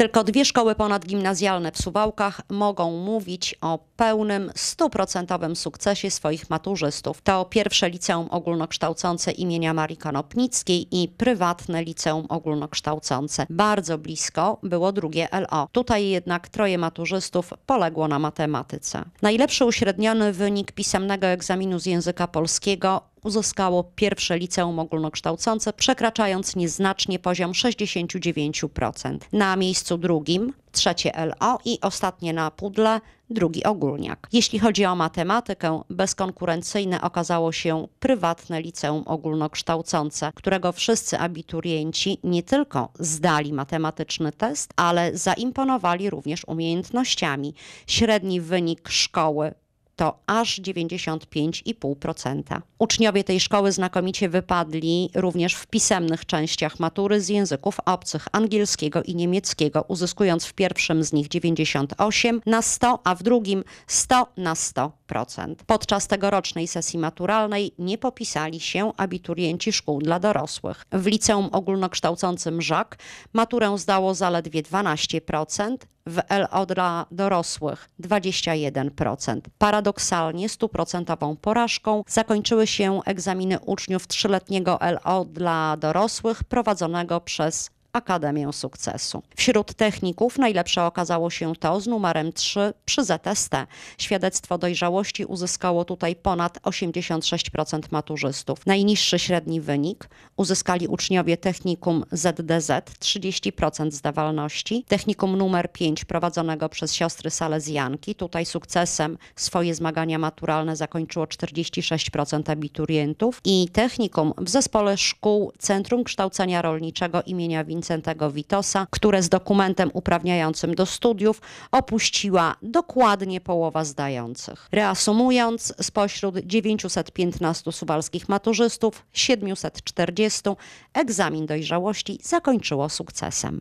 Tylko dwie szkoły ponadgimnazjalne w Suwałkach mogą mówić o pełnym, stuprocentowym sukcesie swoich maturzystów. To pierwsze liceum ogólnokształcące imienia Marii Konopnickiej i prywatne liceum ogólnokształcące. Bardzo blisko było drugie LO. Tutaj jednak troje maturzystów poległo na matematyce. Najlepszy uśredniony wynik pisemnego egzaminu z języka polskiego uzyskało pierwsze liceum ogólnokształcące, przekraczając nieznacznie poziom 69%. Na miejscu drugim trzecie LO i ostatnie na pudle, drugi ogólniak. Jeśli chodzi o matematykę, bezkonkurencyjne okazało się prywatne liceum ogólnokształcące, którego wszyscy abiturienci nie tylko zdali matematyczny test, ale zaimponowali również umiejętnościami. Średni wynik szkoły to aż 95,5%. Uczniowie tej szkoły znakomicie wypadli również w pisemnych częściach matury z języków obcych angielskiego i niemieckiego, uzyskując w pierwszym z nich 98 na 100, a w drugim 100 na 100%. Podczas tegorocznej sesji maturalnej nie popisali się abiturienci szkół dla dorosłych. W liceum ogólnokształcącym Żak maturę zdało zaledwie 12%, w LO dla dorosłych 21%. Paradoksalnie stuprocentową porażką zakończyły się egzaminy uczniów trzyletniego LO dla dorosłych prowadzonego przez Akademię Sukcesu. Wśród techników najlepsze okazało się to z numerem 3 przy ZST. Świadectwo dojrzałości uzyskało tutaj ponad 86% maturzystów. Najniższy średni wynik uzyskali uczniowie technikum ZDZ 30% zdawalności, technikum numer 5 prowadzonego przez siostry Salezjanki. Tutaj sukcesem swoje zmagania maturalne zakończyło 46% abiturientów i technikum w zespole szkół Centrum Kształcenia Rolniczego imienia Win Wincentego Witosa, które z dokumentem uprawniającym do studiów opuściła dokładnie połowa zdających. Reasumując, spośród 915 suwalskich maturzystów 740 egzamin dojrzałości zakończyło sukcesem.